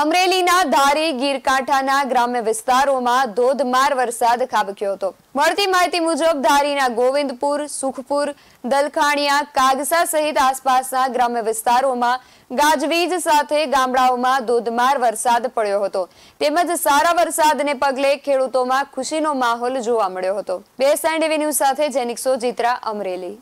અમરેલીના ધારી ગીરકાંઠાના ગ્રામ્ય વિસ્તારોમાં ધોધમાર વરસાદ ખાબક્યો હતો મળતી માહિતી મુજબ ધારીના ગોવિંદપુર સુખપુર દલખાણિયા કાગસા સહિત આસપાસના ગ્રામ્ય વિસ્તારોમાં ગાજવીજ સાથે ગામડાઓમાં ધોધમાર વરસાદ પડ્યો હતો તેમજ સારા વરસાદને પગલે ખેડૂતોમાં ખુશીનો માહોલ જોવા મળ્યો હતો બે સાઇન્ડ ન્યૂઝ સાથે જેનિક્સો જીતરા અમરેલી